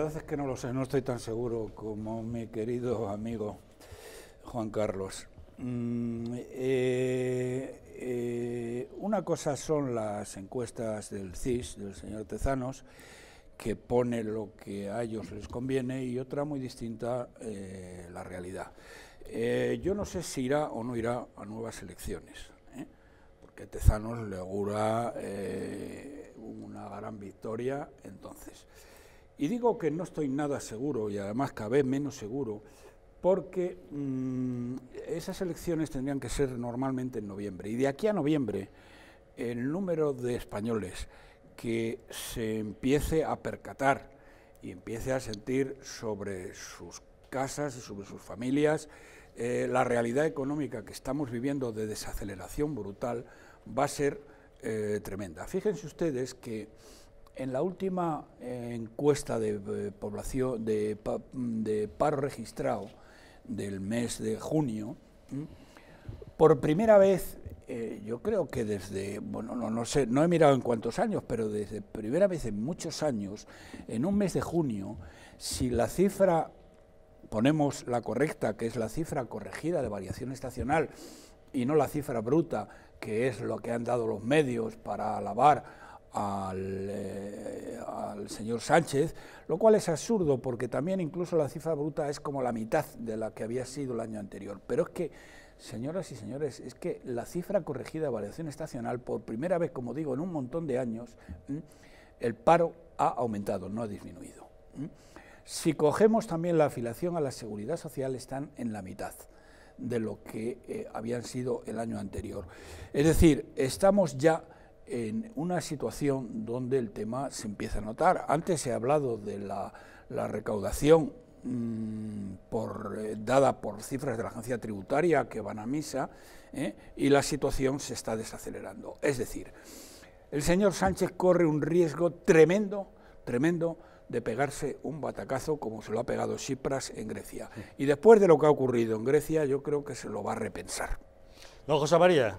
La verdad es que no lo sé, no estoy tan seguro como mi querido amigo Juan Carlos. Mm, eh, eh, una cosa son las encuestas del CIS, del señor Tezanos, que pone lo que a ellos les conviene, y otra muy distinta, eh, la realidad. yo no sé si irá o no irá a nuevas elecciones, porque Tezanos le augura una gran victoria entonces. Y digo que no estoy nada seguro y además cada menos seguro porque mm, esas elecciones tendrían que ser normalmente en noviembre. Y de aquí a noviembre, el número de españoles que se empiece a percatar y empiece a sentir sobre sus casas y sobre sus familias eh, la realidad económica que estamos viviendo de desaceleración brutal va a ser eh, tremenda. Fíjense ustedes que en la última eh, encuesta de, eh, población de, paro registrado del mes de junio, por primera vez, eh, yo creo que desde, bueno, no, no, sé, no he mirado en cuántos años, pero desde primera vez en muchos años, en un mes de junio, si la cifra, ponemos la correcta, que es la cifra corregida de variación estacional, y no la cifra bruta, que es lo que han dado los medios para alabar eh, al, señor Sánchez, lo cual es absurdo porque también incluso la cifra bruta es como la mitad de la que había sido el año anterior. Pero es que, señoras y señores, es que la cifra corregida de variación estacional, por primera vez, como digo, en un montón de años, el paro ha aumentado, no ha disminuido. Si cogemos también la afiliación a la seguridad social, están en la mitad de lo que eh, habían sido el año anterior. Es decir, estamos ya en una situación donde el tema se empieza a notar. Antes he hablado de la, recaudación mm, eh, dada por cifras de la agencia tributaria que van a misa ¿eh? y la situación se está desacelerando. Es decir, el señor Sánchez corre un riesgo tremendo, tremendo, de pegarse un batacazo como se lo ha pegado Tsipras en Grecia. Y después de lo que ha ocurrido en Grecia, yo creo que se lo va a repensar. José María,